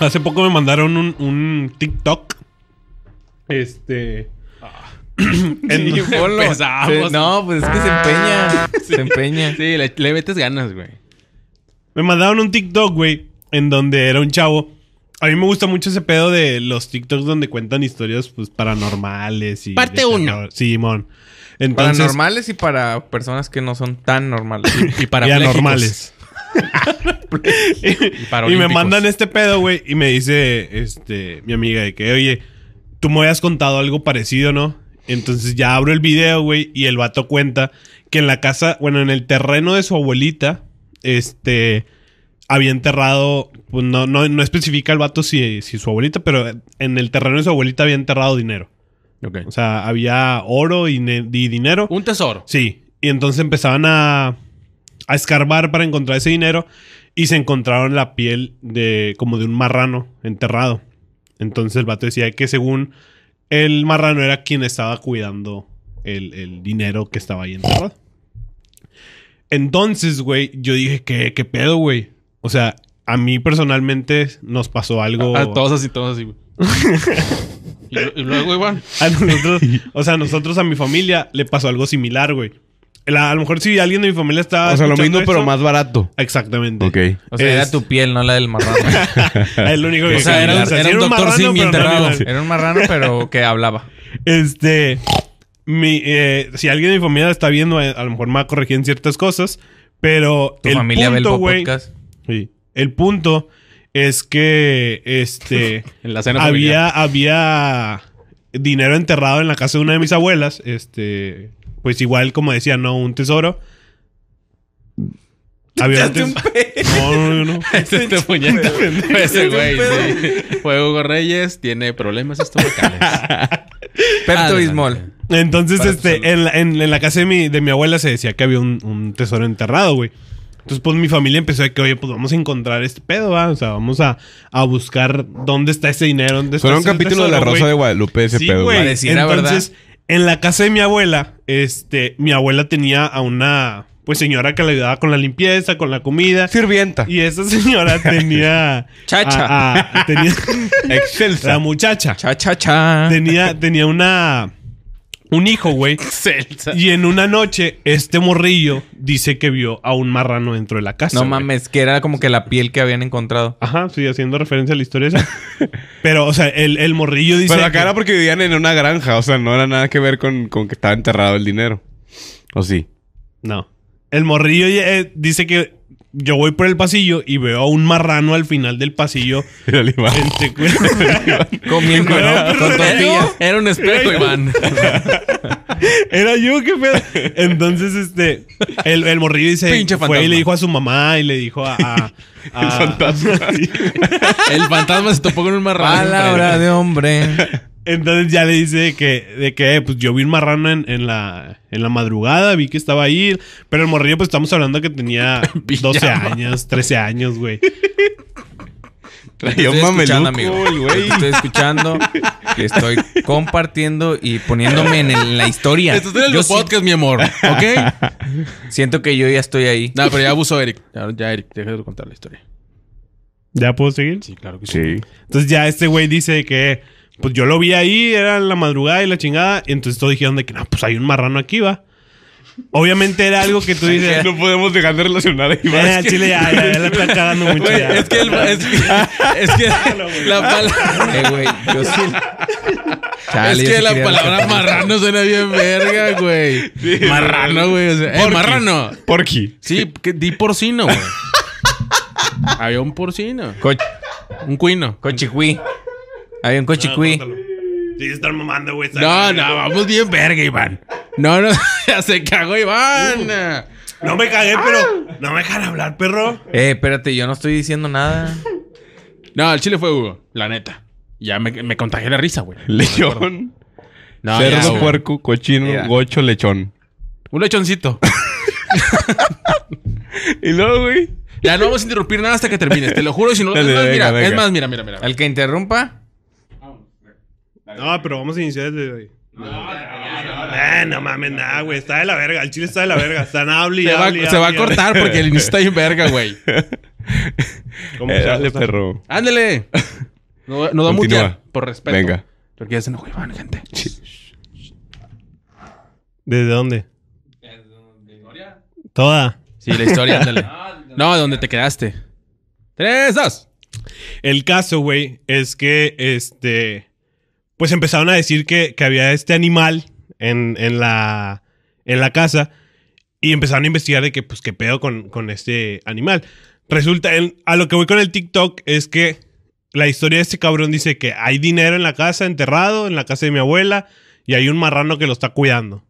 Hace poco me mandaron un, TikTok. Este. en, No, pues es que se empeña. Ah, se empeña. Sí, le, metes ganas, güey. Me mandaron un TikTok, güey, en donde era un chavo. A mí me gusta mucho ese pedo de los TikToks donde cuentan historias pues paranormales y Parte 1. Simón. paranormales y para personas que no son tan normales y, para y y me mandan este pedo, güey, y me dice este mi amiga de que, "Oye, tú me habías contado algo parecido, ¿no?" Entonces ya abro el video, güey, y el vato cuenta que en la casa, bueno, en el terreno de su abuelita, este había enterrado, pues, no, no, especifica el vato si, si su abuelita, pero en el terreno de su abuelita había enterrado dinero. O sea, había oro y dinero. Un tesoro. Sí. Y entonces empezaban a a escarbar para encontrar ese dinero y se encontraron la piel de como de un marrano enterrado. Entonces el vato decía que según el marrano era quien estaba cuidando el, dinero que estaba ahí enterrado. Entonces, güey, yo dije, ¿qué, pedo, güey? O sea, a mí personalmente nos pasó algo... A, todos así, todos así, y, luego, o sea, a nosotros, a mi familia, le pasó algo similar, güey a lo mejor si alguien de mi familia está. O sea, lo mismo, pero más barato. Exactamente. Ok. O sea, era tu piel, no la del marrano. el único que. O sea, era, un, era un marrano, pero que hablaba. Este. Eh, si alguien de mi familia está viendo, eh, a lo mejor me va a en ciertas cosas. Pero. ¿Tu familia punto, ve el podcast? Sí. El punto es que. Este. en la cena había, había dinero enterrado en la casa de una de mis abuelas. Este pues igual, como decía, no, un tesoro. Había un tesoro. No, no, no. Este es güey, Hugo Reyes, tiene problemas estomacales. Pepto Bismol. Entonces, este, en la, casa de mi, de mi abuela se decía que había un, tesoro enterrado, güey. Entonces, pues mi familia empezó a que, oye, pues vamos a encontrar este pedo, ¿va? O sea, vamos a, buscar dónde está ese dinero, dónde Fue un capítulo de La Rosa de Guadalupe ese pedo, güey. Entonces, en la casa de mi abuela, este, mi abuela tenía a una pues señora que le ayudaba con la limpieza, con la comida. Sirvienta. Y esa señora tenía. Chacha. tenía, Excelsa. La muchacha. Cha, cha, cha. Tenía, tenía una un hijo, güey. Y en una noche, este morrillo dice que vio a un marrano dentro de la casa. No mames, que era como que la piel que habían encontrado. Ajá, sí, haciendo referencia a la historia esa. Pero, o sea, el, morrillo dice. Pero acá era porque vivían en una granja, o sea, no era nada que ver con, que estaba enterrado el dinero. ¿O sí? No. El morrillo eh, dice que yo voy por el pasillo y veo a un marrano al final del pasillo. Era el Comiendo este, con tortillas. Era un espejo, era Iván. era yo, qué pedo. Entonces, este, el, morrillo dice, Pinche fue y le dijo a su mamá y le dijo a... a el fantasma. el fantasma se topó con un marrano. Palabra de hombre. Entonces ya le dice que, de que pues yo vi un marrano en, la, en la madrugada, vi que estaba ahí. Pero el morrillo, pues estamos hablando que tenía 12 años, 13 años, güey. Yo un amigo. estoy escuchando, estoy compartiendo y poniéndome en, la historia. Esto es el podcast, mi amor, ¿ok? Siento que yo ya estoy ahí. No, pero ya abusó Eric. Ya, Eric, déjame contar la historia. ¿Ya puedo seguir? Sí, claro que sí. Entonces ya este güey dice que pues yo lo vi ahí, era la madrugada y la chingada. Y entonces todos dijeron de que, no, pues hay un marrano aquí, va. Obviamente era algo que tú dices. No podemos dejar de relacionar a Iván. Ah, chile ya, ya, la está cagando mucho. Es que, es, que la palabra. Eh, güey, yo es que la palabra marrano suena bien verga, güey. marrano, güey. O sea, eh, ¿Por marrano. Porqui. Sí, di porcino, güey. Había un porcino. un cuino. Cochicuí. Hay un coche, cuí. sí, están mamando, güey. No, no, vamos bien verga, Iván. No, no, ya se cagó Iván. Uh, no me cagué, pero no me dejan hablar, perro. Eh, espérate, yo no estoy diciendo nada. No, el chile fue Hugo, la neta. Ya me, me contagié la risa, güey. Lechón. No, Cerdo, puerco, cochino, gocho, lechón. Un lechoncito. y luego, güey. Ya no vamos a interrumpir nada hasta que termines. Te lo juro, si no. mira, es más, mira, mira, mira. El que interrumpa. No, pero vamos a iniciar desde hoy. No, no, mames, nada, güey. Está de la verga. El chile está de la verga. Está hable y Se, va, se va a cortar porque el inicio está en verga, güey. ¿Cómo eh, perro. Ándale. No, no da mucho Por respeto. Venga. Porque ya se nos van, gente. ¿Desde dónde? ¿De historia? Toda. Sí, la historia, ándale. Ah, no, ¿dónde te quedaste? Tres, dos. El caso, güey, es que este pues empezaron a decir que, había este animal en, la, en la casa y empezaron a investigar de que, pues, qué pedo con, este animal. Resulta, a lo que voy con el TikTok es que la historia de este cabrón dice que hay dinero en la casa, enterrado, en la casa de mi abuela, y hay un marrano que lo está cuidando.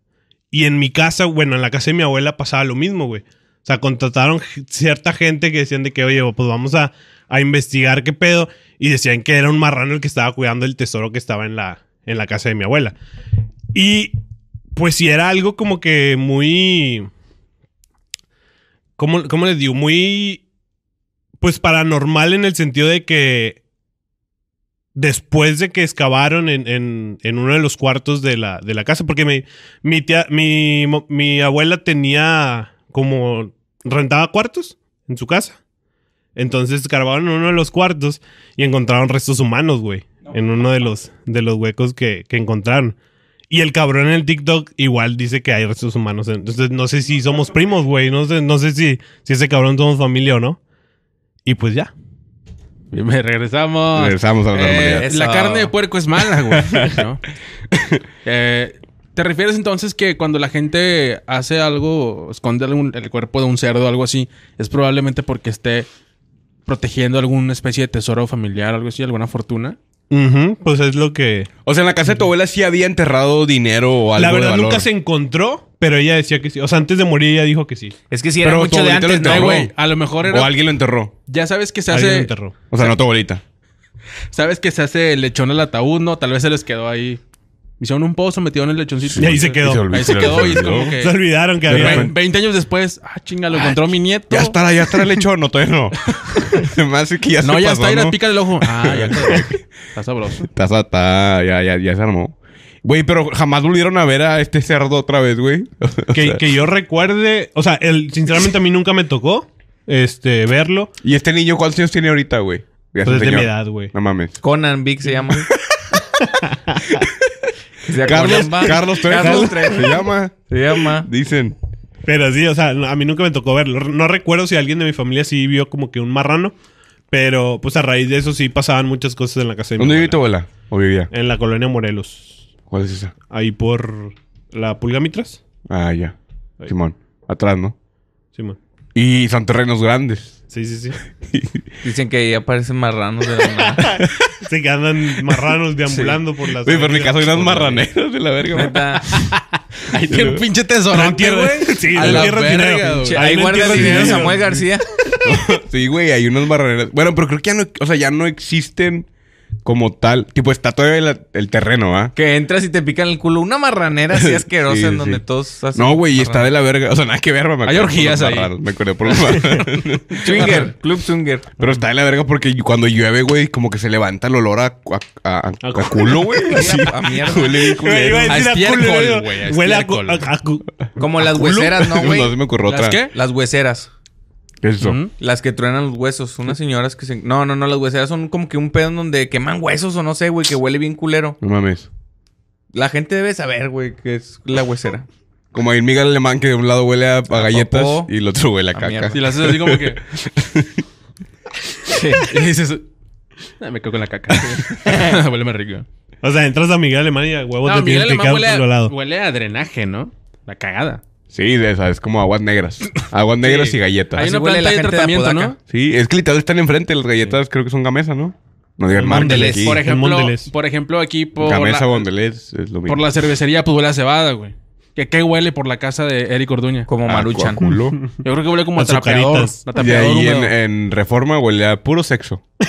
Y en mi casa, bueno, en la casa de mi abuela pasaba lo mismo, güey. O sea, contrataron cierta gente que decían de que, oye, pues vamos a, a investigar qué pedo y decían que era un marrano el que estaba cuidando el tesoro que estaba en la, en la casa de mi abuela. Y pues si era algo como que muy... ¿Cómo, cómo les digo? Muy... Pues paranormal en el sentido de que después de que excavaron en, uno de los cuartos de la, de la casa, porque mi, mi, tía, mi abuela tenía como rentaba cuartos en su casa. Entonces escarbaron en uno de los cuartos y encontraron restos humanos, güey. en uno de los, de los huecos que, encontraron. Y el cabrón en el TikTok igual dice que hay restos humanos. Entonces no sé si somos primos, güey. No sé, si, si ese cabrón somos familia o no. Y pues ya. me regresamos. Regresamos a la eh, normalidad. la carne de puerco es mala, güey. Eh, ¿Te refieres entonces que cuando la gente hace algo, esconde el cuerpo de un cerdo o algo así, es probablemente porque esté protegiendo alguna especie de tesoro familiar, algo así, alguna fortuna. pues es lo que. O sea, en la casa de tu abuela sí había enterrado dinero o algo. La verdad nunca se encontró, pero ella decía que sí. O sea, antes de morir ella dijo que sí. Es que sí, era mucho de antes, A lo mejor era. O alguien lo enterró. Ya sabes que se hace. Alguien lo enterró. O sea, no tu abuelita. Sabes que se hace lechón al ataúd, ¿no? Tal vez se les quedó ahí hicieron un pozo, metido en el lechoncito. y ahí se quedó. Se ahí se quedó Se olvidaron que había... 20 años después, ah, chinga, lo encontró mi nieto. Ya estará, ya estará el lechón, no, todavía no. que ya No, ya está, ¿no? pica el ojo. Ah, ya está. está sabroso. Está, está, ya, ya, ya se armó. Güey, pero jamás volvieron a ver a este cerdo otra vez, güey. que, que yo recuerde... O sea, sinceramente a mí nunca me tocó este verlo. ¿Y este niño cuántos años tiene ahorita, güey? Pues es de mi edad, güey. No mames. Conan Big se llama. Carlos, Carlos Se llama. Se llama. Dicen. Pero sí, o sea, a mí nunca me tocó verlo. No recuerdo si alguien de mi familia sí vio como que un marrano. Pero pues a raíz de eso sí pasaban muchas cosas en la casa de mi ¿Dónde vivía tu ¿O vivía? En la colonia Morelos. ¿Cuál es esa? Ahí por la Pulga Mitras. Ah, ya. Simón. Atrás, ¿no? Simón. Y son terrenos grandes. Sí, sí, sí. Dicen que ahí aparecen marranos de la nada. Sí, que andan marranos deambulando por las. Sí, pero en mi caso hay unas marraneras de la verga, Neta. Ahí tiene un pinche tesoro. güey. Sí, a la verga, Ahí guarda dinero Samuel García. sí, güey, hay unas marraneras. Bueno, pero creo que ya no, o sea, ya no existen como tal. Tipo, está todo el, terreno, ¿ah? Que entras y te pican el culo. Una marranera así asquerosa en donde todos hacen No, güey, está de la verga. O sea, nada que ver, me Hay orgías ahí. Me acuerdo por los Swinger, Club Swinger. Pero está de la verga porque cuando llueve, güey, como que se levanta el olor a, a, a, culo, güey. A mierda. Huele a culo güey. Huele a, Como las hueseras, ¿no, güey? No se me ocurrió otra. qué? Las hueseras. Eso. las que truenan los huesos. Unas señoras que se. No, no, no, las hueseras son como que un pedo donde queman huesos o no sé, güey, que huele bien culero. No mames. La gente debe saber, güey, que es la huesera. Como hay Miguel Alemán que de un lado huele a, galletas y el otro huele a, caca. Y si haces así como que. y dices. Ah, me cago en la caca. huele más rico. O sea, entras a Miguel Alemán y a huevos de te Miguel otro lado. Huele a drenaje, ¿no? La cagada. Sí, es como aguas negras. Aguas negras y galletas. Hay una huele de tratamiento, ¿no? Sí, es que literal están enfrente, las galletas creo que son gamesa, ¿no? No digan más. Por ejemplo, por ejemplo, aquí por Gamesa la, es lo mismo. por la cervecería pues huele a cebada, güey. ¿Qué, qué huele por la casa de Eric Orduña? Como ah, Maruchan. Yo creo que huele como a Y ahí en, Reforma huele a puro sexo.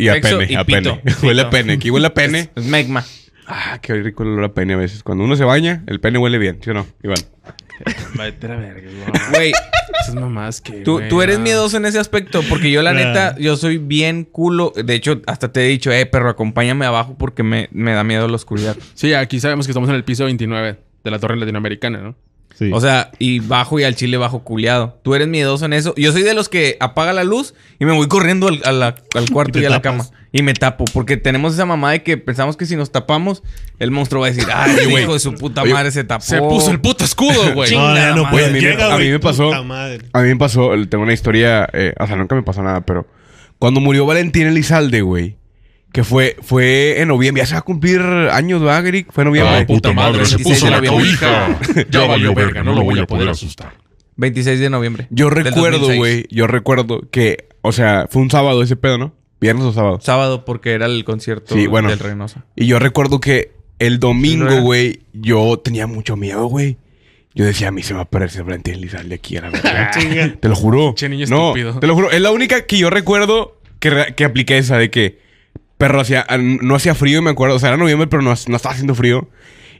Y a pene, a pene. Huele a pene. Aquí huele a pene. Es megma. Ah, qué rico el olor a pene a veces. Cuando uno se baña, el pene huele bien, ¿sí o no, igual. Vaya la verga, Güey. Esas que. Tú, eres miedoso en ese aspecto, porque yo, la neta, yo soy bien culo. De hecho, hasta te he dicho, eh, perro, acompáñame abajo porque me, me da miedo la oscuridad. Sí, aquí sabemos que estamos en el piso 29 de la Torre Latinoamericana, ¿no? O sea, y bajo y al chile bajo culiado. Tú eres miedoso en eso. Yo soy de los que apaga la luz y me voy corriendo al, al cuarto y, a la cama. Y me tapo. Porque tenemos esa mamá de que pensamos que si nos tapamos, el monstruo va a decir, ay, el hijo de su puta madre se tapó. Se puso el puto escudo, güey. no, no puede. A mí, me, a mí me pasó. A mí me pasó, tengo una historia, eh, o sea, nunca me pasó nada, pero cuando murió Valentín Elizalde, güey. Que fue, fue en noviembre. Ya se va a cumplir años, ¿verdad, Eric? Fue noviembre. Ah, puta madre, se puso la hija ya valió verga, no lo voy a poder asustar. 26 de noviembre. Yo recuerdo, güey, yo recuerdo que, o sea, fue un sábado ese pedo, ¿no? ¿Viernes o sábado? Sábado, porque era el concierto sí, bueno, del Reynosa. Y yo recuerdo que el domingo, güey, yo tenía mucho miedo, güey. Yo decía, a mí se va a aparecer Valentín Lizalde aquí la ah, te lo juro. no, Te lo juro. Es la única que yo recuerdo que, que apliqué esa de que pero ah, no hacía frío, me acuerdo. O sea, era noviembre, pero no, estaba haciendo frío.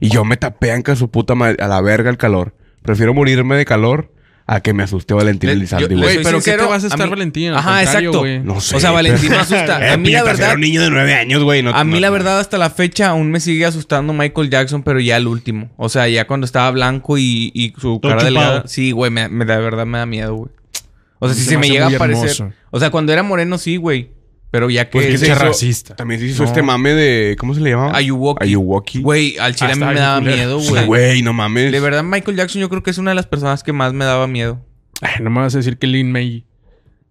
Y yo me tapé en su puta madre, a la verga el calor. Prefiero morirme de calor a que me asuste Valentín Elizalde, güey. pero ¿qué te vas a estar Valentín? Ajá, exacto. güey. No sé. O sea, Valentín me asusta. a mí la verdad... un niño de nueve años, güey. No, a mí la verdad hasta la fecha aún me sigue asustando Michael Jackson, pero ya el último. O sea, ya cuando estaba blanco y, su cara de delgada. Sí, güey, me, me, de verdad me da miedo, güey. O sea, si se, me, me llega a parecer... O sea, cuando era moreno, sí, güey. Pero ya pues que. Pues racista. También se hizo este mame de. ¿Cómo se le llamaba? Ayuwoki. Ayuwoki. Güey, al chile a mí me daba miedo, güey. Güey, no mames. De verdad, Michael Jackson, yo creo que es una de las personas que más me daba miedo. no me vas a decir que Lin May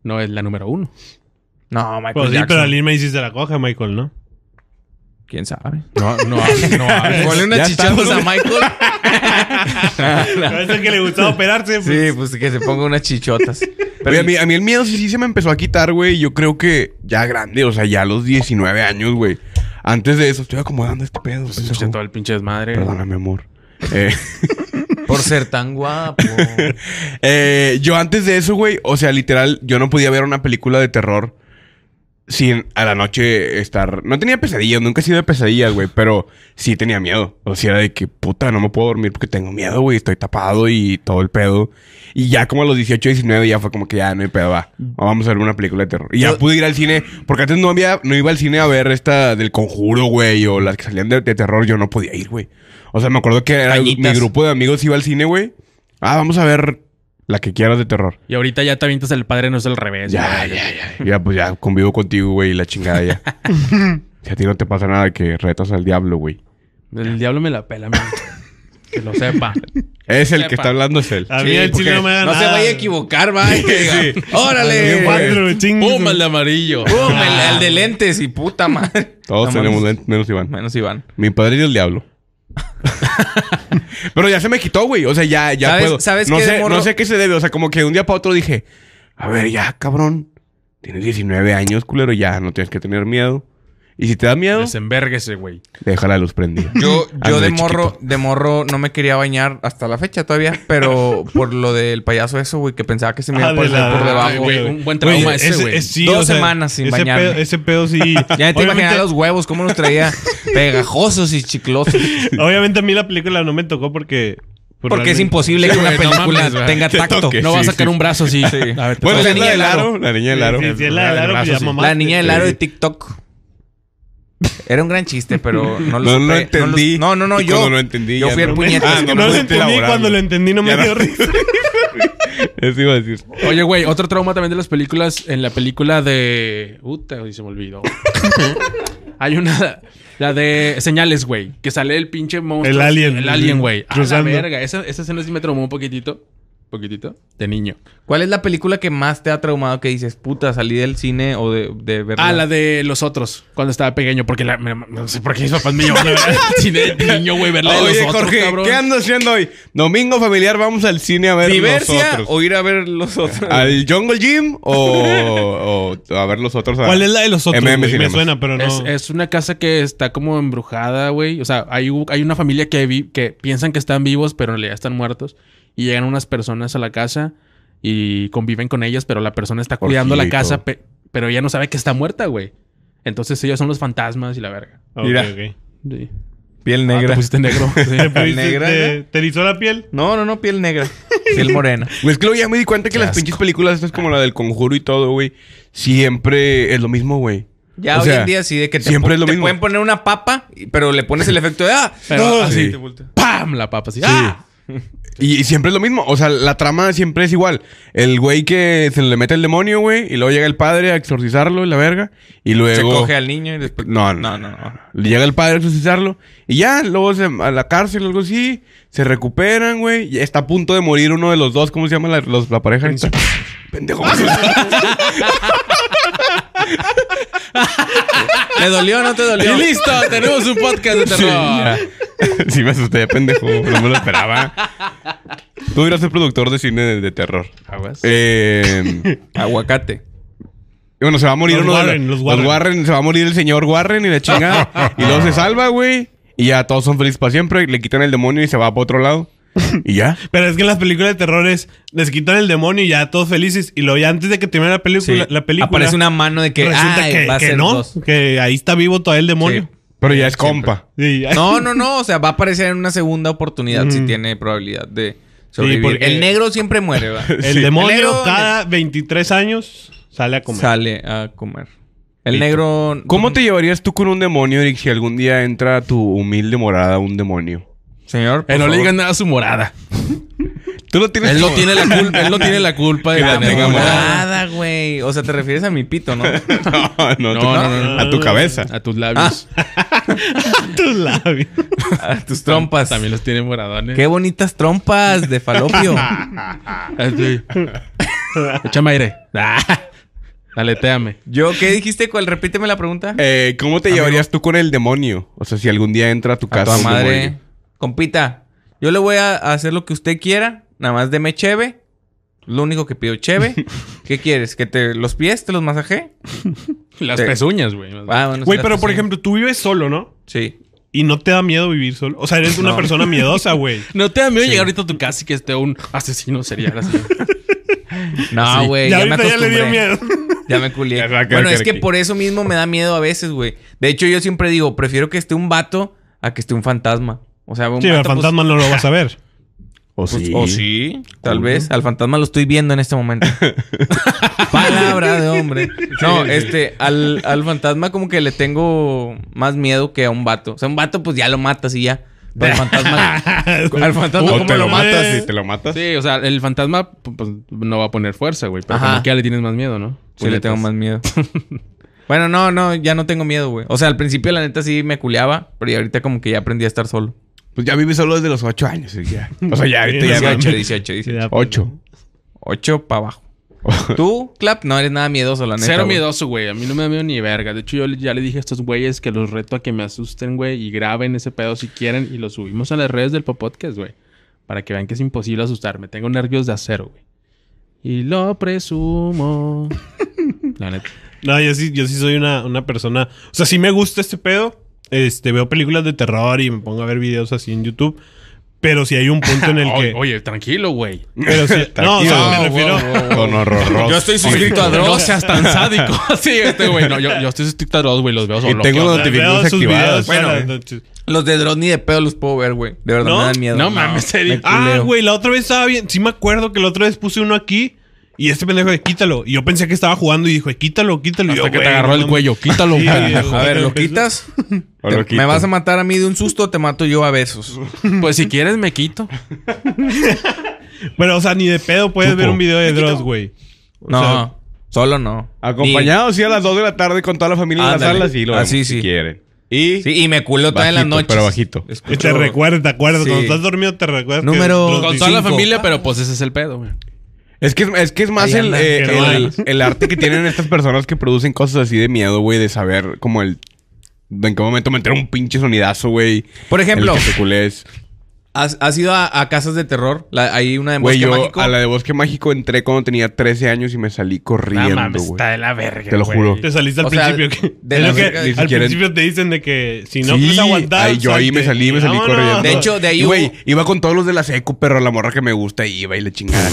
no es la número uno. No, pues Michael pues sí, pero a Lin May sí se la coge, Michael, ¿no? ¿Quién sabe? No, no, no. Pues ponle unas chichotas a Michael. Parece que le gustaba operarse. Pues. Sí, pues que se ponga unas chichotas. Pero a, mí, el miedo sí, se me empezó a quitar, güey. Yo creo que ya grande, o sea, ya a los 19 años, güey. Antes de eso, estoy acomodando este pedo. Pues todo el pinche desmadre. Perdóname, amor. Eh. Por ser tan guapo. Eh, yo antes de eso, güey, o sea, literal, yo no podía ver una película de terror sin a la noche estar. No tenía pesadillas, nunca he sido de pesadillas, güey, pero sí tenía miedo. O sea, era de que puta, no me puedo dormir porque tengo miedo, güey, estoy tapado y todo el pedo. Y ya como a los 18, 19 ya fue como que ya no hay pedo, va. Vamos a ver una película de terror. Y ya pude ir al cine, porque antes no había, no iba al cine a ver esta del conjuro, güey, o las que salían de, terror, yo no podía ir, güey. O sea, me acuerdo que era, mi grupo de amigos iba al cine, güey. Ah, vamos a ver la que quieras de terror. Y ahorita ya te avientas el padre no es al revés. Ya, ya, ya. Ya, pues ya convivo contigo, güey, y la chingada ya. si a ti no te pasa nada que retas al diablo, güey. El diablo me la pela, man. que lo sepa. Es el que está hablando, es él. A mí el chile no me da No se vaya a equivocar, va. sí. Órale. Pum, el de amarillo. Pum, el, de lentes y puta madre. Todos tenemos lentes, menos Iván. Menos Iván. Mi padre y el diablo. Pero ya se me quitó, güey. O sea, ya, ya ¿Sabes, puedo. ¿sabes no, sé, no sé qué se debe. O sea, como que de un día para otro dije, a ver, ya, cabrón. Tienes 19 años, culero, ya, no tienes que tener miedo. Y si te da miedo. Desenvérguese, güey. Deja la luz prendida. Yo, yo de morro, de morro no me quería bañar hasta la fecha todavía, pero por lo del payaso eso, güey, que pensaba que se me iba a ah, poner por debajo, Un buen trauma ese, güey. Dos semanas sin bañar, bañarme. ese pedo sí. ya te imaginas los huevos, cómo los traía pegajosos y chiclosos. Obviamente a mí la película no me tocó porque porque es imposible que una película tenga tacto. no va a sacar un brazo así. A ver, bueno, la niña del aro. La niña del aro. La niña del aro de TikTok. Era un gran chiste, pero no lo, no, entendí. No, no, no, yo. entendí, yo fui el puñetazo. Ah, no, lo entendí. Cuando lo entendí, no me dio risa. Eso iba a decir. Oye, güey, otro trauma también de las películas. En la película de. Puta, se me olvidó. Hay una. La de señales, güey. Que sale el pinche monstruo. El alien. El alien, güey. A la verga. Esa, esa escena sí me traumó un poquitito poquitito, de niño. ¿Cuál es la película que más te ha traumado que dices, puta, salí del cine o de, de Ah, la de los otros, cuando estaba pequeño, porque la, no sé por qué mis papás me llevaron de niño, güey, verla Oye, los Jorge, otros, ¿qué andas haciendo hoy? Domingo familiar, vamos al cine a ver los otros. o ir a ver los otros? ¿Al Jungle Gym o, a ver los otros? ¿Cuál es la de los otros? me suena, pero no. Es, una casa que está como embrujada, güey. O sea, hay, hay una familia que, que piensan que están vivos, pero en realidad están muertos y llegan unas personas a la casa y conviven con ellas, pero la persona está cuidando la casa, pero ella no sabe que está muerta, güey. Entonces ellos son los fantasmas y la verga. Okay, Piel negra. Ah, te pusiste negro. negra, te, la piel? No, no, no, piel negra. piel morena. Güey, es que ya me di cuenta que las pinches películas, es como la del conjuro y todo, güey, siempre es lo mismo, güey. Ya hoy en día sí, de que te, siempre es lo mismo. pueden poner una papa, pero le pones el efecto de ah, pero, ah, así. ¡Pam! La papa así. Sí. ¡Ah! Y, siempre es lo mismo. O sea, la trama siempre es igual. El güey que se le mete el demonio, güey, y luego llega el padre a exorcizarlo y la verga. Y luego. Se coge al niño y después. No, no, no. Llega el padre a exorcizarlo. Y ya, luego se, a la cárcel o algo así. Se recuperan, güey. Y está a punto de morir uno de los dos. ¿Cómo se llama la, la pareja? Pendejo. ¿Te dolió o no te dolió? Y listo, tenemos un podcast de terror. Sí, me asusté, pendejo. No me lo esperaba. Tú dirás el productor de cine de, terror. Aguas. Eh, aguacate. Bueno, se va a morir uno Warren, de los, Warren. Se va a morir el señor Warren y la chingada. y luego se salva, güey. Y ya todos son felices para siempre. Le quitan el demonio y se va para otro lado y ya. Pero es que en las películas de terror les quitan el demonio y ya todos felices. Y luego ya antes de que termine la película, la película. Aparece una mano de que resulta que, no, que ahí está vivo todavía el demonio. Pero ya es compa. No, no, no. O sea, va a aparecer en una segunda oportunidad si tiene probabilidad de sobrevivir. El negro siempre muere, El demonio cada 23 años sale a comer. Sale a comer. El negro. ¿Cómo te llevarías tú con un demonio, Eric, si algún día entra a tu humilde morada un demonio? Señor. Por él no le digan nada a su morada. Tú no tienes él no tiene la culpa, él no tiene la culpa de tener morada. güey. O sea, te refieres a mi pito, ¿no? no, no, no, a tu cabeza, a tus labios. Ah. a tus labios. a tus trompas. También los tiene moradones. Qué bonitas trompas de falopio. Ah, Échame aire. Ah. Aleteame. ¿Yo qué dijiste? ¿Cuál? Repíteme la pregunta. Eh, ¿Cómo te llevarías tú con el demonio? O sea, si algún día entra a tu casa. tu madre compita, yo le voy a hacer lo que usted quiera, nada más deme cheve. Lo único que pido cheve. ¿Qué quieres? ¿Que te los pies te los masaje? las pezuñas, güey. Ah, güey, pero por ejemplo, tú vives solo, ¿no? Sí. ¿Y no te da miedo vivir solo? O sea, eres una persona miedosa, güey. no te da miedo llegar ahorita a tu casa y que esté un asesino Sería no, güey. Ya, me ya me culié. bueno, es que por eso mismo me da miedo a veces, güey. De hecho, yo siempre digo, prefiero que esté un vato a que esté un fantasma. O sea, sí, al pues, fantasma no lo vas a ver. O pues, sí. O sí, tal vez. Al fantasma lo estoy viendo en este momento. Palabra de hombre. No, este, al, fantasma como que le tengo más miedo que a un vato. O sea, un vato pues ya lo matas y ya. Pero al fantasma. al fantasma ¿cómo lo, matas. te lo matas. Sí, o sea, el fantasma pues, no va a poner fuerza, güey. Pero como que ya le tienes más miedo, ¿no? Sí, le tengo más miedo. bueno, no, no, ya no tengo miedo, güey. O sea, al principio la neta sí me culeaba, pero ahorita como que ya aprendí a estar solo. Pues ya vive solo desde los 8 años. O sea, ya ahorita ya. ocho, 18, 18. Ocho. 8 para abajo. Tú, Clap, no eres nada miedoso, la neta. Cero miedoso, güey. A mí no me da miedo ni verga. De hecho, yo ya le dije a estos güeyes que los reto a que me asusten, güey, y graben ese pedo si quieren y lo subimos a las redes del Popodcast, güey. Para que vean que es imposible asustarme. Tengo nervios de acero, güey. Y lo presumo. la neta. No, yo sí, yo sí soy una, una persona. O sea, sí me gusta este pedo este, veo películas de terror y me pongo a ver videos así en YouTube. Pero si hay un punto en el que. Oye, tranquilo, güey. Pero si... no, me refiero. Con Yo estoy suscrito a Dross. No seas tan sádico. sí, este güey. No, yo, estoy suscrito a Dross, güey. Los veo solo. Y tengo los notificaciones activadas. Bueno, eh. los de Dross ni de pedo los puedo ver, güey. De verdad, ¿No? me dan miedo. No, mames, serio. Ah, güey, la otra vez estaba bien. Sí me acuerdo que la otra vez puse uno aquí y este pendejo de quítalo. Y yo pensé que estaba jugando y dijo, quítalo, quítalo. Hasta que te agarró el cuello, quítalo. a ver, ¿lo quitas? ¿Me vas a matar a mí de un susto te mato yo a besos? pues si quieres, me quito. Pero, o sea, ni de pedo puedes ver un video de Dross, güey. no, solo no. Acompañado, sí, a las 2 de la tarde con toda la familia en la sala, ah, sí, lo Así, Si quieren. Y, y me culo toda la noche Pero bajito. Te recuerda, te acuerdas. Cuando estás dormido, te recuerdas. Con toda la familia, pero pues ese es el pedo, güey. Es que es, que es más eh, el, arte que tienen estas personas que producen cosas así de miedo, güey, de saber como el. En qué momento meter un pinche sonidazo, güey. Por ejemplo, ¿Has, ido a, casas de terror? La, hay una de Bosque güey, yo A la de Bosque Mágico entré cuando tenía 13 años y me salí corriendo. No mames, está de la verga. Te lo juro. Te saliste al principio. De lo que, al principio te dicen de que si no sí, puedes aguantar. Ahí, yo ahí me salí, me salí corriendo. De hecho, de ahí. Güey, iba con todos los de la secu, pero la morra que me gusta iba y le chingada.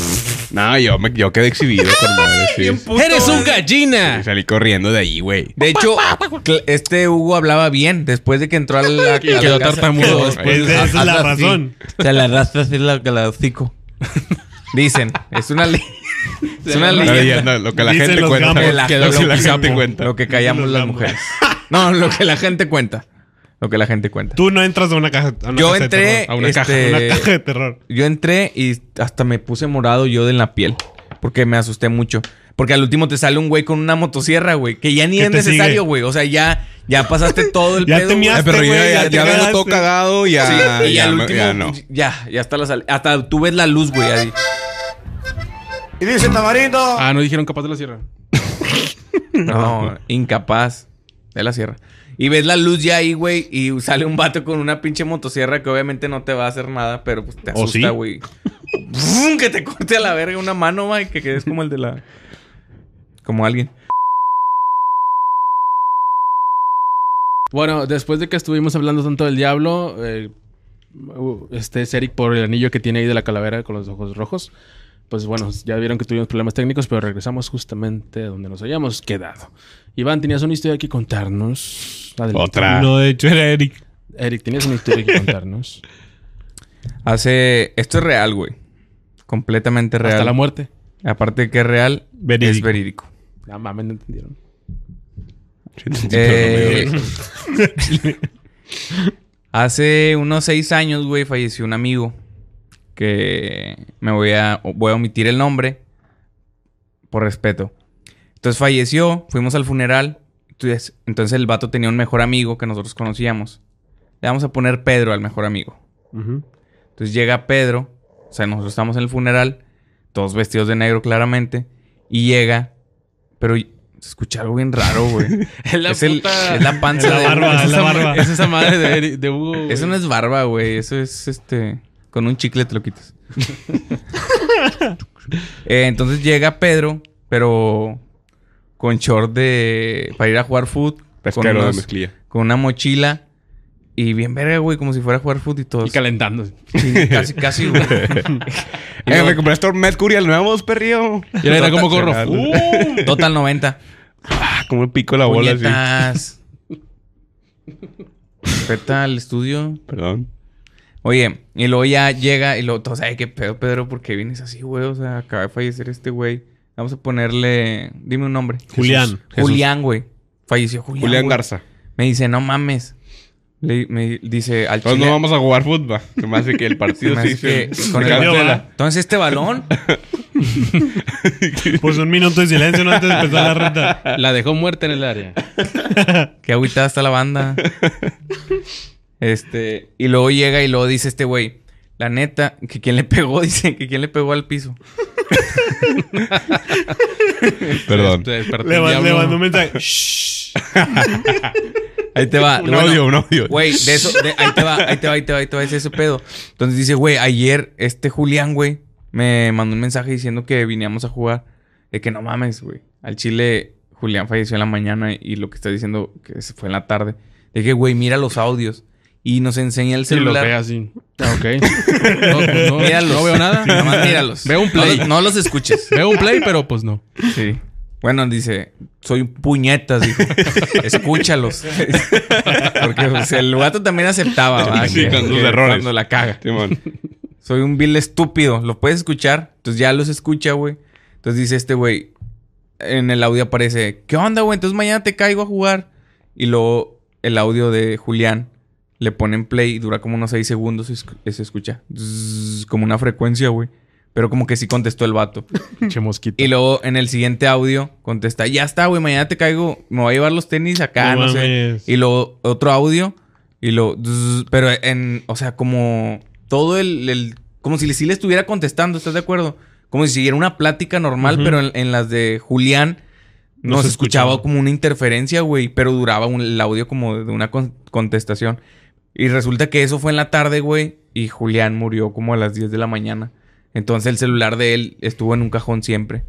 no, yo, me, yo quedé exhibido con ¡Eres un eh. gallina! Y salí corriendo de ahí, güey. De hecho, este Hugo hablaba bien después de que entró al. Quedó tartamudo. Esa es la razón. O sea, la raza es la que la hocico. Dicen, es una ley. Es una leyenda. Lo que la gente cuenta. Lo que callamos las mujeres. No, lo que la gente cuenta. Lo que la gente cuenta. Tú no entras a una caja. Yo entré, a una caja. Este, una caja de terror. Yo entré y hasta me puse morado yo de la piel. Porque me asusté mucho. Porque al último te sale un güey con una motosierra, güey. Que ya ni es necesario, güey. O sea, ya, ya pasaste todo el ya Te miaste, güey. Pero ya, ya, vengo todo cagado, ya. y ya, al último. Ya, no. ya, ya está la sal. Hasta tú ves la luz, güey. Ahí. Y dice Tamarindo. Ah, no dijeron capaz de la sierra. no, incapaz de la sierra. Y ves la luz ya ahí, güey, y sale un vato con una pinche motosierra que obviamente no te va a hacer nada, pero pues te asusta, güey. Que te corte a la verga una mano, güey, que quedes como el de la como alguien. Bueno, después de que estuvimos hablando tanto del diablo, eh, uh, este es Eric por el anillo que tiene ahí de la calavera con los ojos rojos. Pues bueno, ya vieron que tuvimos problemas técnicos, pero regresamos justamente donde nos habíamos quedado. Iván, tenías una historia que contarnos. Otra. No, de hecho era Eric. Eric, tenías una historia que contarnos. Hace. Esto es real, güey. Completamente real. Hasta la muerte. Aparte de que es real, es verídico. Ah, entendieron. Eh, Hace unos seis años, güey, falleció un amigo que me voy a, voy a omitir el nombre por respeto. Entonces falleció, fuimos al funeral. Entonces, el vato tenía un mejor amigo que nosotros conocíamos. Le vamos a poner Pedro al mejor amigo. Entonces llega Pedro, o sea, nosotros estamos en el funeral, todos vestidos de negro claramente, y llega pero escuché algo bien raro, güey. es, la es la panza. barba, es, la barba. Es esa madre de, Hugo. Eso no es barba, güey. Eso es este. Con un chicle te lo quitas. Eh, entonces llega Pedro, pero con short de. para ir a jugar foot. Con una mochila y bien verga, güey, como si fuera a jugar fútbol y todo. Y calentando. Sí, casi, casi, güey. eh, me compraste Mercury al nuevo, perrío. Y era como corro. total 90. Ah, como pico la bola así. Respeta al estudio. Perdón. Oye, y luego ya llega y luego todos, ay, qué pedo, Pedro, ¿por qué vienes así, güey? O sea, acaba de fallecer este güey. Vamos a ponerle, dime un nombre. Julián. Julián, güey. Falleció Julián. Julián Garza. Me dice, no mames. Le, me dice al Entonces no vamos a jugar fútbol. Se me hace que el partido sí se, con el Entonces este balón. pues un minuto de silencio antes de empezar la renta. La dejó muerta en el área. Qué agüitada está la banda. Este. Y luego llega y luego dice este güey. La neta, que quién le pegó, dice, que quién le pegó al piso. Perdón. le, mandó un mensaje. ahí te va. Un odio, un odio. Güey, de eso, ahí te va, ahí te va, ahí te va, ahí te va, ese, pedo. Entonces dice, güey, ayer este Julián, güey, me mandó un mensaje diciendo que veníamos a jugar. De que no mames, güey. Al Chile, Julián falleció en la mañana y lo que está diciendo que se fue en la tarde. De que, güey, mira los audios y nos enseña el celular. Y lo así. Ah, ok. No, no veo nada. Nada más míralos. Veo un play. no, los escuches. Veo un play, pero pues no. Sí. Bueno, dice, soy puñetas, dijo. Escúchalos. Porque pues, el gato también aceptaba, Sí, con sus errores. Cuando la caga. Timón. Soy un vil estúpido. ¿Lo puedes escuchar? Entonces ya los escucha, güey. Entonces dice este güey, en el audio aparece, ¿qué onda, güey? Entonces mañana te caigo a jugar. Y luego el audio de Julián le pone en play y dura como unos seis segundos y se escucha. como una frecuencia, güey. Pero como que sí contestó el vato. Che mosquito. Y luego en el siguiente audio contesta, ya está, güey, mañana te caigo, me voy a llevar los tenis acá, no, sé. Y luego otro audio y lo, Pero en, o sea, como todo el, como si sí le estuviera contestando, ¿estás de acuerdo? Como si siguiera una plática normal, pero en, las de Julián nos escuchaba, como una interferencia, güey, pero duraba un, el audio como de una contestación. Y resulta que eso fue en la tarde, güey, y Julián murió como a las 10 de la mañana. Entonces el celular de él estuvo en un cajón siempre.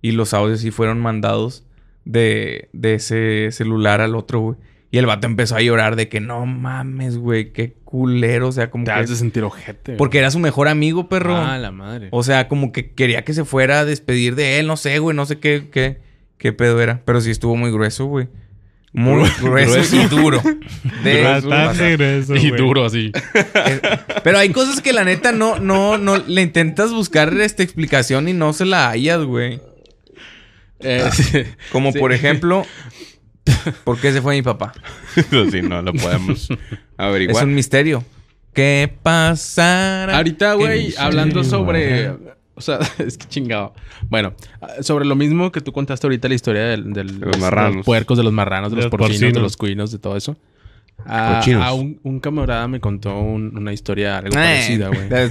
Y los audios sí fueron mandados de, ese celular al otro, güey. Y el vato empezó a llorar de que no mames, güey, qué culero. O sea, como que. Te de sentir ojete. Porque era su mejor amigo, perro. Ah, la madre. O sea, como que quería que se fuera a despedir de él, no sé, güey, no sé qué, qué, qué pedo era. Pero sí estuvo muy grueso, güey. Muy grueso, y duro. De Y duro así. Eh, pero hay cosas que la neta no, no, no, le intentas buscar esta explicación y no se la hallas, güey. Eh, ah, como por ejemplo, ¿por qué se fue mi papá? sí, no lo podemos averiguar. Es un misterio. ¿Qué pasará? Ahorita, güey, hablando sobre o sea, es que chingado. Bueno, ah, sobre lo mismo que tú contaste ahorita la historia de este, los, puercos, de los marranos, de, los, porcinos, de los cuinos, de todo eso. Ah, a, un, camarada me contó una historia algo eh,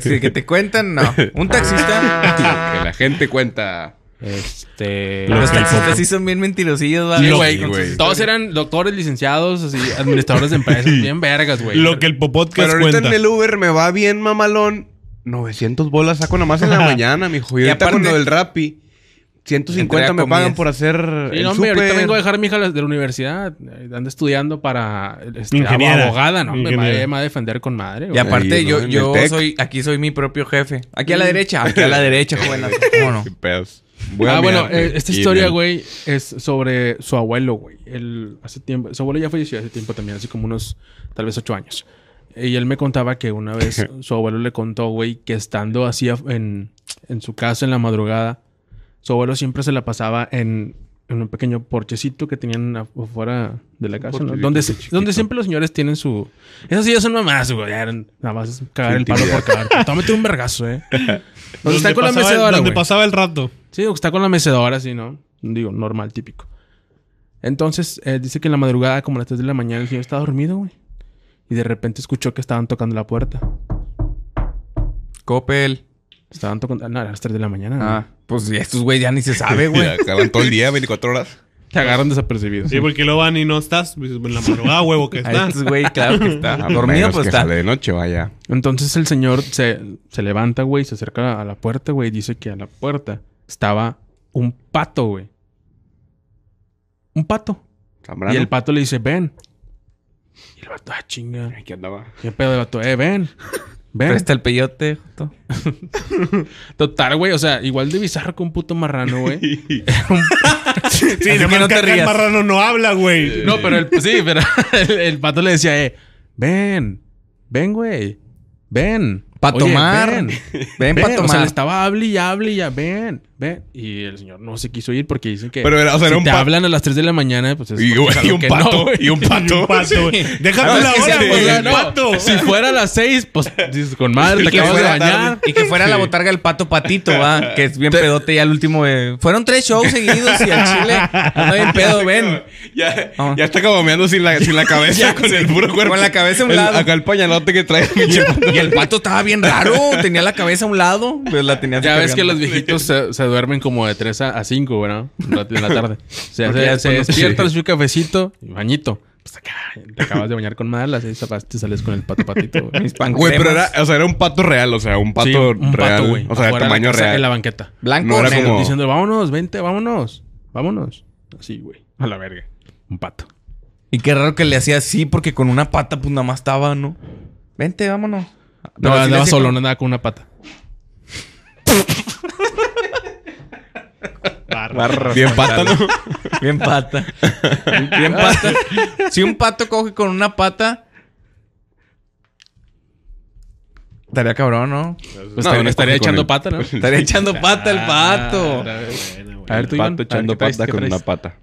güey. que te cuentan, no. Un taxista. que la gente cuenta. Este. Los, taxistas sí son bien mentirosillos, güey, Todos eran doctores, licenciados, así, administradores de empresas, bien vergas, güey. Lo que el Popodcast Pero ahorita en el Uber me va bien mamalón 900 bolas saco nomás en la mañana, mijo. Y, Ya ahorita lo del 150 me pagan por hacer. Sí, no, hombre, ahorita vengo a dejar a mi hija de la universidad. Ando estudiando para este, abogada, ¿no? Me va a defender con madre. Y aparte, yo, yo soy, aquí soy mi propio jefe. Aquí a la mm. derecha, aquí a la derecha, joven. ¿Cómo no? ah, bueno, eh, esta historia, güey, es sobre su abuelo, güey. Él hace tiempo, su abuelo ya falleció hace tiempo también, así como unos tal vez ocho años. Y él me contaba que una vez su abuelo le contó, güey, que estando así en, su casa en la madrugada, su abuelo siempre se la pasaba en, un pequeño porchecito que tenían afuera de la casa, ¿no? Donde, donde siempre los señores tienen su... Esas sí son mamás, güey. Nada más es cagar el palo por cagar. Tómate un vergazo, ¿eh? está con la mecedora, Donde pasaba el rato. Sí, está con la mecedora, sí, ¿no? Digo, normal, típico. Entonces, eh, dice que en la madrugada, como a las 3 de la mañana, el señor estaba dormido, güey y de repente escuchó que estaban tocando la puerta. Copel. Estaban tocando. No, a las 3 de la mañana. Ah, pues estos güey ya ni se sabe, güey. Acaban todo el día, 24 horas. Te agarran desapercibidos Sí, porque lo van y no estás. Pues, en la Ah, huevo, que está. Estos este güey, claro que está. Ah, Dormido, pues que está. de noche, vaya. Entonces el señor se, se levanta, güey, se acerca a la puerta, güey, y dice que a la puerta estaba un pato, güey. Un pato. Y el pato le dice, ven. Y el vato, ah, chinga. ¿qué andaba. ¿Qué pedo de vato? Eh, ven. Ven. Presta el peyote. Total, güey. O sea, igual de bizarro que un puto marrano, güey. sí, no te rías. El marrano no habla, güey. No, pero el, pues sí, pero el, bato pato le decía, eh, ven. Ven, güey. Ven. Para tomar. Ven, para tomar. O sea, le estaba hable y hable y ya, ven ve. Y el señor no se quiso ir porque dicen que Pero te hablan a las 3 de la mañana, pues Y, y un pato, y un pato. Déjame la hora, Si fuera a las 6, pues dices, con madre, te que acabas de fuera bañar. Y que fuera la botarga el pato patito, va. Que es bien pedote ya el último. Eh, fueron tres shows seguidos y al chile. No hay pedo, ven. Ya, ya está cagomeando sin la, sin la cabeza, con el puro cuerpo. Con la cabeza a un lado. acá el pañalote que trae. Y el pato estaba bien raro. Tenía la cabeza a un lado, pero pues la tenía Ya ves que los viejitos se duermen como de 3 a, 5, ¿verdad? En la tarde. O sea, se, se despiertan, sí. su cafecito y bañito. Pues te acabas de bañar con malas, y te sales con el pato patito. Güey, pero era, o sea, era un pato real, o sea, un pato sí, un real. Pato, güey, o sea, de tamaño real. En la banqueta. Blanco, no diciendo, vámonos, vente, vámonos, vámonos. Así, güey, a la verga. Un pato. Y qué raro que le hacía así, porque con una pata, pues nada más estaba, ¿no? Vente, vámonos. No, andaba solo, no andaba con una pata. Bien pata, ¿no? Bien pata. Bien pata. Si un pato coge con una pata. Estaría cabrón, ¿no? no, estaría, echando pata, ¿no? Estaría echando ah, pata el pato. A ver, tú, Iván. Pato echando pata con una pata.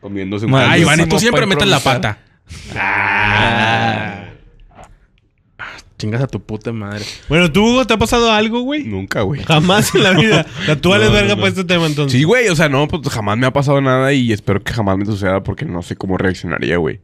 Comiéndose un Ay, Iván, y tú siempre metes la pata. Ah. ah. Chingas a tu puta madre. Bueno, ¿tú, te ha pasado algo, güey? Nunca, güey. Jamás en la vida. La verga por este tema, entonces. Sí, güey. O sea, no, pues jamás me ha pasado nada y espero que jamás me suceda porque no sé cómo reaccionaría, güey.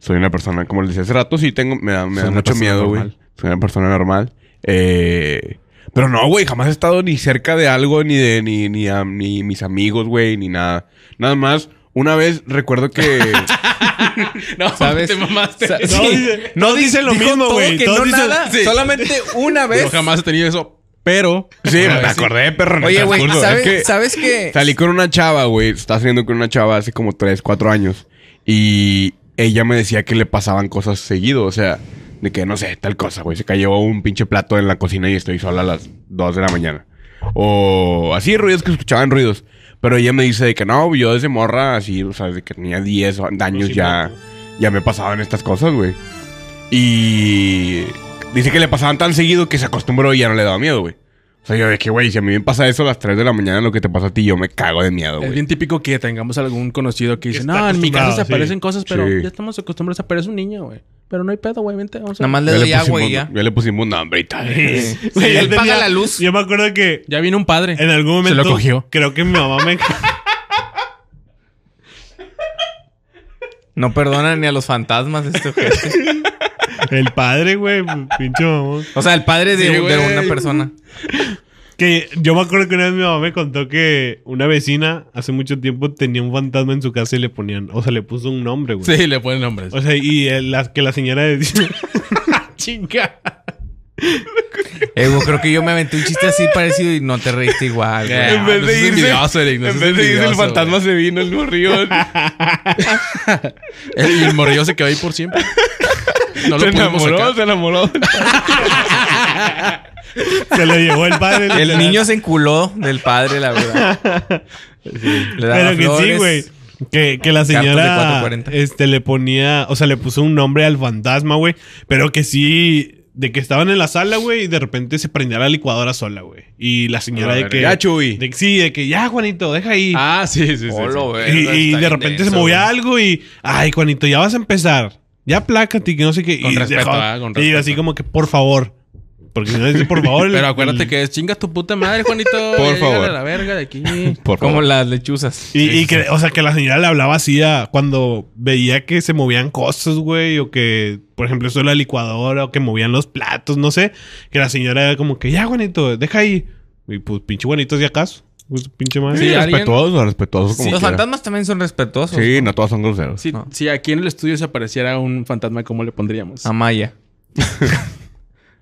Soy una persona, como les decía hace rato, sí tengo... Me da, me mucho miedo, güey. Soy una persona normal. Eh... Pero no, güey, jamás he estado ni cerca de algo, ni de ni, a, mis amigos, güey, ni nada. Nada más una vez recuerdo que. no, ¿sabes? No, dice, lo mismo, güey. No dice... nada. Solamente una vez. Yo jamás he tenido eso. Pero. Sí, me acordé, perro. Oye, güey, ¿sabes, qué? Salí con una chava, güey. Estaba saliendo con una chava hace como 3, 4 años. Y ella me decía que le pasaban cosas seguido. O sea, de que no sé, tal cosa, güey. Se cayó un pinche plato en la cocina y estoy sola a las 2 de la mañana. O así ruidos que escuchaban ruidos. Pero ella me dice de que no, yo desde morra, así, o sea, de que tenía 10 pues años ya, ya me pasaban estas cosas, güey. Y dice que le pasaban tan seguido que se acostumbró y ya no le daba miedo, güey. O sea, yo es que, güey, si a mí me pasa eso a las 3 de la mañana, lo que te pasa a ti, yo me cago de miedo, güey. Es bien típico que tengamos algún conocido que dice, no, en mi casa se aparecen cosas, pero ya estamos acostumbrados a aparecer un niño, güey. Pero no hay pedo, güey, vente, vamos a... Nada más le doy agua y ya. Ya le pusimos nombre y tal. él paga la luz. Yo me acuerdo que... Ya vino un padre. En algún momento... Se lo cogió. Creo que mi mamá me... no perdonan ni a los fantasmas este objeto. El padre, güey. Pinche mamón. O sea, el padre de, una persona. Que yo me acuerdo que una vez mi mamá me contó que una vecina hace mucho tiempo tenía un fantasma en su casa y le ponían, o sea, le puso un nombre, güey. Sí, le ponen nombres. O sea, y que la señora decía, chinga. Eh, creo que yo me aventé un chiste así parecido y no te reíste igual, güey. Ah, en vez de irse, el fantasma se vino el morrión. el, el morrillo se quedó ahí por siempre. No se enamoró, se enamoró. se le llevó el padre. El niño se enculó del padre, la verdad. Pero que sí, güey. Que, la señora este, le ponía, o sea, le puso un nombre al fantasma, güey. Pero que sí, de que estaban en la sala, güey, y de repente se prendía la licuadora sola, güey. Y la señora de que. Ya, sí, de que ya, Juanito, deja ahí. Ah, sí, sí, sí. y, de repente se movía algo y. Ay, Juanito, ya vas a empezar ya plácate que no sé qué. y respeto, ah, Y así como que, por favor. Porque si no dice, por favor. Pero acuérdate que es tu puta madre, Juanito. Por favor. A la verga de aquí. Como las lechuzas. Y, que, o sea, que la señora le hablaba así a cuando veía que se movían cosas, güey. O que, por ejemplo, eso de la licuadora. O que movían los platos, no sé. Que la señora era como que, ya, Juanito, deja ahí. Y pues, pinche Juanito, si acaso. Pues, respetuoso, como Los fantasmas también son respetuosos. Sí, no todos son groseros. Si, si aquí en el estudio se apareciera un fantasma, ¿cómo le pondríamos? A Maya.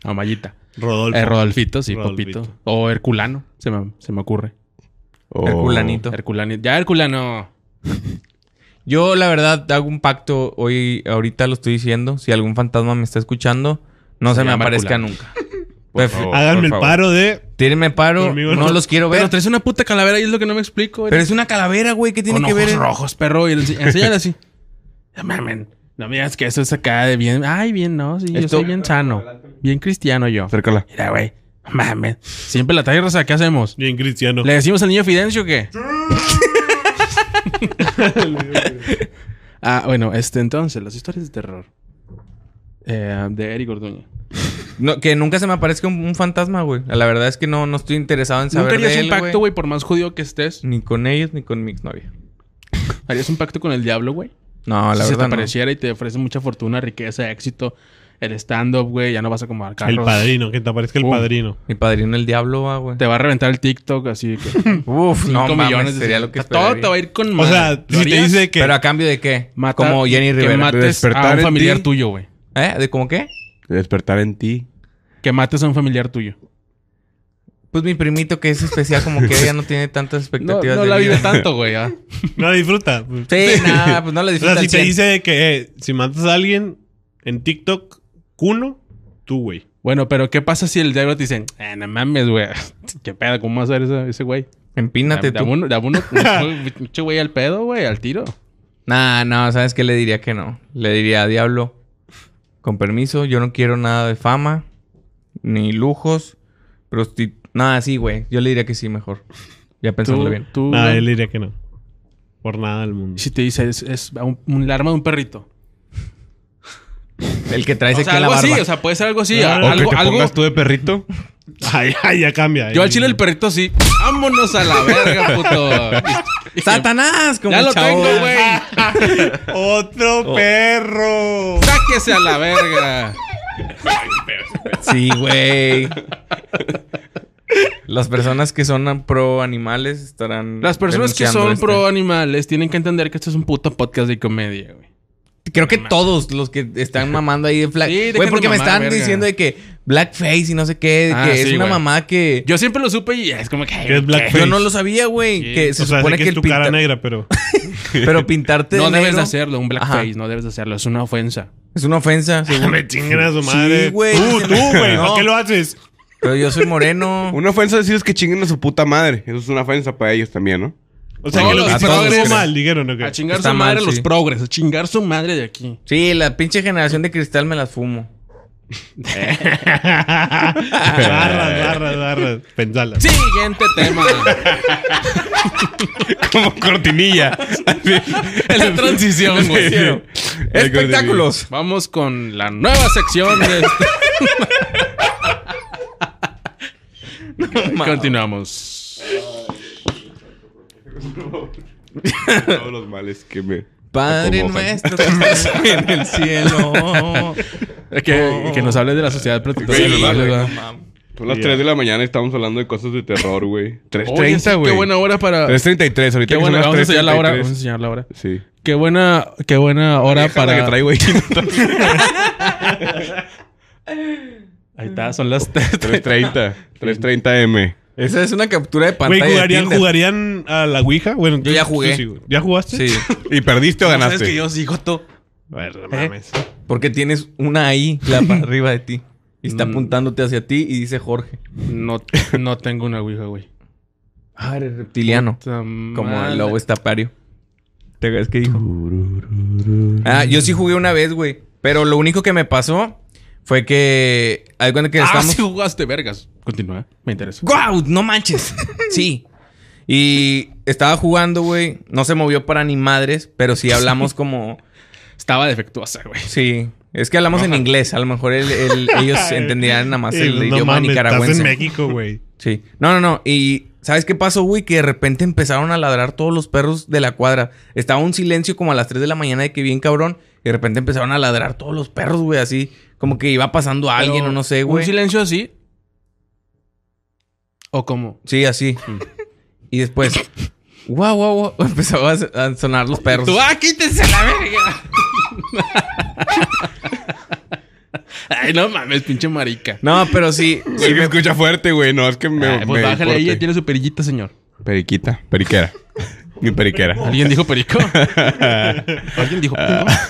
Amayita. Rodolfo. Eh, Rodolfito, sí, Popito. O Herculano, se me, se me ocurre. Herculanito. Ya, Herculano. Yo, la verdad, hago un pacto hoy, ahorita lo estoy diciendo. Si algún fantasma me está escuchando, no se, me aparezca nunca. Háganme el paro de. Tírenme paro, no los quiero ver. Pero una puta calavera y es lo que no me explico. Pero es una calavera, güey, ¿qué tiene que ojos ver? rojos, perro. Y así. No mamen. No que eso es acá de bien. Ay, bien, no. Sí, yo soy bien sano. Bien cristiano yo. Acércala. Mira, güey. Mamen. Siempre la traes rosa. ¿Qué hacemos? Bien cristiano. ¿Le decimos al niño Fidencio qué? ah, bueno, este entonces, las historias de terror. Eh, de Eric Orduña que nunca se me aparezca un, fantasma, güey. La verdad es que no, no estoy interesado en saber. Nunca harías un pacto, güey, por más judío que estés. Ni con ellos, ni con mi exnovia. ¿Harías un pacto con el diablo, güey? No, la verdad. Si te apareciera y te ofrece mucha fortuna, riqueza, éxito, el stand-up, güey, ya no vas a acomodar carros. El padrino, que te aparezca el uh. padrino. Mi padrino, el diablo, ah, güey. Te va a reventar el TikTok, así que. Uf, millones. sería lo que Todo te va a ir con más. O sea, si te dice que. Pero a cambio de qué? Como Jenny Rivera. Que mates un familiar tuyo, güey. ¿Eh? ¿De cómo qué? despertar en ti. Que mates a un familiar tuyo. Pues mi primito que es especial, como que ella no tiene tantas expectativas. No, no la vive tanto, güey. ¿ah? No la disfruta. Pues. Sí, nada, pues no la disfruta. O sea, si te dice que eh, si matas a alguien en TikTok, cuno, tú, güey. Bueno, pero ¿qué pasa si el diablo te dice... eh, no mames, güey? ¿Qué pedo? ¿Cómo vas a hacer ese güey? Empínate da, tú. Dame da uno, mucho güey al pedo, güey, al tiro. Nah, no, ¿sabes qué? Le diría que no. Le diría, diablo, con permiso, yo no quiero nada de fama, ni lujos, pero nada así, güey. Yo le diría que sí mejor. Ya pensándolo bien. Tú, ah, nada, él diría que no. Por nada del mundo. Si te dice, es, la arma de un perrito. El que trae o sea, algo la barba. así, o sea, puede ser algo así. Ah, algo, que te tú de perrito. Ay, ay, ya cambia. Yo al eh. chile el perrito sí. Vámonos a la verga, puto. Satanás, como Ya lo tengo, güey. Otro oh. perro. Sáquese a la verga. sí, güey. Las personas que son pro animales estarán. Las personas que son este. pro animales tienen que entender que esto es un puto podcast de comedia, güey. Creo que todos los que están mamando ahí de flag. Sí, güey, porque me están diciendo de que blackface y no sé qué, ah, que es una mamá que Yo siempre lo supe y es como que. es blackface? Yo no lo sabía, güey. Que se supone que, que, es tu cara negra, pero. pero pintarte. no debes hacerlo, un blackface, no debes hacerlo. Es una ofensa. Es una ofensa. Sí, me chinguen a su madre. Sí, güey. Tú, tú, güey. ¿Por qué lo haces? Pero yo soy moreno. una ofensa decir es que chinguen a su puta madre. Eso es una ofensa para ellos también, ¿no? O sea, que los a progres. mal, dijeron, A chingar su madre los progres. A chingar su madre de aquí. Sí, la pinche generación de cristal me las fumo. barras, barras, barras. Pensala. Siguiente tema. Como cortinilla. es la transición, Espectáculos. Vamos con la nueva sección de este. Continuamos. Todos los males que me. Padre Maestro, nuestro que en el cielo. que, que nos hables de la sociedad protectora son las 3 de la mañana y estamos hablando de cosas de terror, güey. 3.30, güey. Qué buena hora para... 3.33, ahorita qué buena, vamos a enseñar la hora. a Sí. Qué buena, qué buena hora para... que trae, güey. Ahí está, son las 3.30. 3.30 M. Esa es una captura de pantalla. Güey, ¿jugarían, a la Ouija? Bueno, yo ya jugué. ¿Ya jugaste? Sí. ¿Y perdiste o ganaste? Sabes que yo sí, Joto. ver, ¿Eh? mames. Porque tienes una ahí la arriba de ti. Y está mm. apuntándote hacia ti y dice Jorge. No, no tengo una Ouija, güey. Ah, eres reptiliano. Como el lobo estapario. ¿Te que dijo? Ah, yo sí jugué una vez, güey. Pero lo único que me pasó fue que. ah, jugaste vergas. Continúa, me interesa. ¡Guau! ¡No manches! sí. Y estaba jugando, güey. No se movió para ni madres, pero sí hablamos como. Estaba defectuosa, güey. Sí. Es que hablamos en inglés. A lo mejor ellos entendían nada más el, idioma nicaragüense. Estás en México, güey. Sí. No, no, no. Y ¿Sabes qué pasó, güey? Que de repente empezaron a ladrar todos los perros de la cuadra. Estaba un silencio como a las 3 de la mañana de que bien cabrón de repente empezaron a ladrar todos los perros, güey, así. Como que iba pasando a alguien o no sé, güey. ¿Un silencio así? ¿O cómo? Sí, así. Mm. y después... ¡Guau, guau, guau! a sonar los perros. ¡Tú, ah, quítense la verga! Ay, no mames, pinche marica. No, pero sí. sí me... escucha fuerte, güey. No, es que me. Pues bájale tiene su perillita, señor. Periquita, periquera. Mi periquera. ¿Alguien dijo perico? ¿Alguien dijo perico? Ah.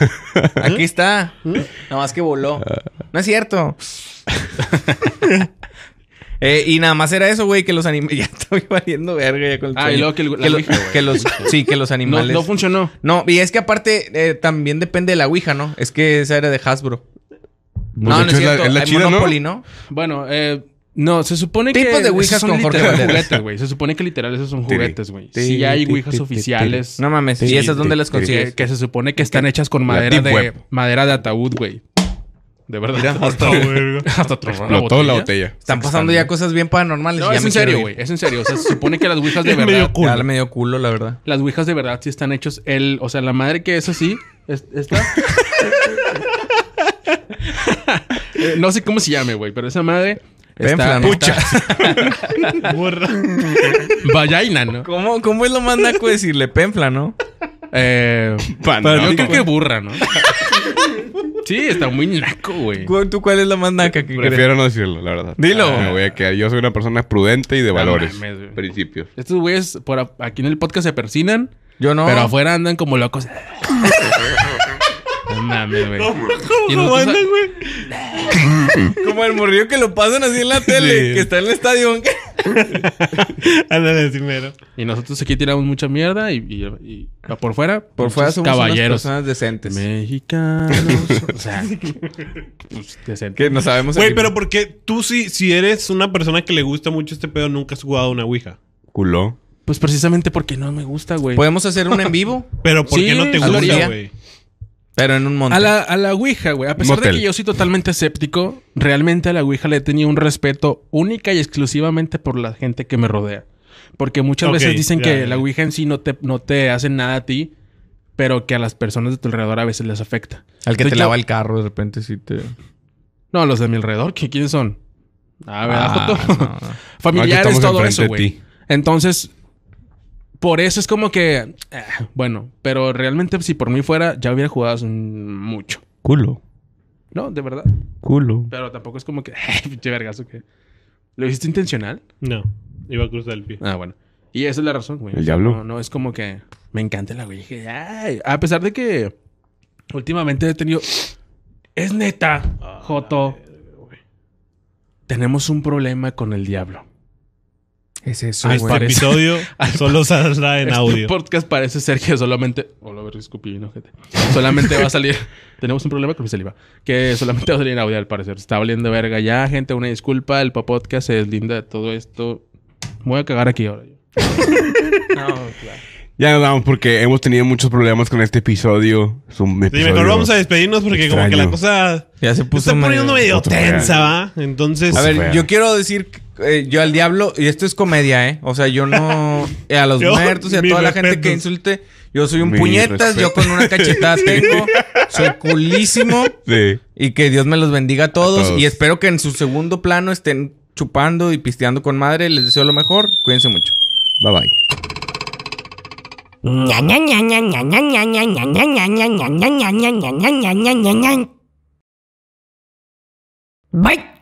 Aquí está. ¿Mm? Nada más que voló. Ah. No es cierto. Eh, y nada más era eso, güey, que los animales. Ya estoy valiendo verga ya con el Ah, y luego que, el, la ouija, los Sí, que los animales. No, funcionó. No, y es que aparte eh, también depende de la Ouija, ¿no? Es que esa era de Hasbro. Pues no, no es, cierto. Es la, Monopoly, ¿no? Bueno, eh. No, se supone que. Tipo de Ouijas con juguetes, güey. Se supone que literal esos son juguetes, güey. Sí, hay Ouijas oficiales. No mames. ¿Y esas dónde las consigues? Que se supone que están hechas con madera de, madera de ataúd, güey. De verdad. Mira, hasta, hasta explotó la botella. Están pasando ya cosas bien paranormales. No, es en serio, güey. Es en serio. se supone que las ouijas de verdad. Medio culo. medio culo, la verdad. Las ouijas de verdad sí están hechos. El, o sea, la madre que es así. Está. Eh, no sé cómo se llame, güey, pero esa madre Está pucha. Burra. Vallaina, ¿no? ¿Cómo, ¿Cómo es lo más naco decirle? Penfla, ¿no? Eh, pero yo creo que burra, ¿no? sí, está muy naco, güey. ¿Tú cuál es la más naca que Prefiero no decirlo, la verdad. Dilo. Ah, me voy a quedar. Yo soy una persona prudente y de valores, principios. Estos güeyes por aquí en el podcast se persinan. Yo no. Pero afuera andan como locos. ¿Cómo, güey? Como el morrillo que lo pasan así en la tele, que está en el estadio. Ándale, primero. Y nosotros aquí tiramos mucha mierda y, por fuera, por fuera somos caballeros. personas decentes. Mexicanos. o sea, pues, decentes. Que no sabemos. Güey, pero porque tú si, si eres una persona que le gusta mucho este pedo, nunca has jugado una Ouija. Culó. Pues precisamente porque no me gusta, güey. Podemos hacer un en vivo. Pero ¿por qué no te gusta, güey? Pero en un monte. A la, a Ouija, güey. A pesar de que yo soy totalmente escéptico, realmente a la Ouija le he tenido un respeto única y exclusivamente por la gente que me rodea. Porque muchas veces dicen que la Ouija en sí no te, no te hace nada a ti, pero que a las personas de tu alrededor a veces les afecta. Al que te lava el carro de repente sí te... No, los de mi alrededor, ¿quiénes son? Ah, ¿verdad, ah, Familiares, todo eso, güey. Entonces, por eso es como que, eh, bueno, pero realmente si por mí fuera, ya hubiera jugado mucho. Culo. No, de verdad. Culo. Pero tampoco es como que, eh, pinche vergazo que... ¿Lo hiciste intencional? No, iba a cruzar el pie. Ah, bueno. Y esa es la razón, güey. El diablo. No, no es como que me encanta la güey. Ay, a pesar de que últimamente he tenido... Es neta, ah, Joto. Tenemos un problema con el diablo. Es eso, Este episodio solo saldrá en audio. Este podcast parece ser que solamente... Hola, ver, no, gente. Solamente va a salir... Tenemos un problema con mi saliva. Que solamente va a salir en audio, al parecer. Está valiendo verga ya, gente. Una disculpa. El podcast es linda de todo esto. voy a cagar aquí ahora. no, claro. Ya nos vamos porque hemos tenido muchos problemas con este episodio. mejor vamos a despedirnos porque como que la cosa Ya se puso está poniendo medio tensa, ¿va? Entonces, A ver, yo quiero decir eh, yo al diablo, y esto es comedia, ¿eh? O sea, yo no. Eh, a los muertos y a toda la gente que insulte, yo soy un puñetas, yo con una cachetada tengo, soy culísimo. Y que Dios me los bendiga a todos, Y espero que en su segundo plano estén chupando y pisteando con madre. Les deseo lo mejor. Cuídense mucho. Bye bye. Bye.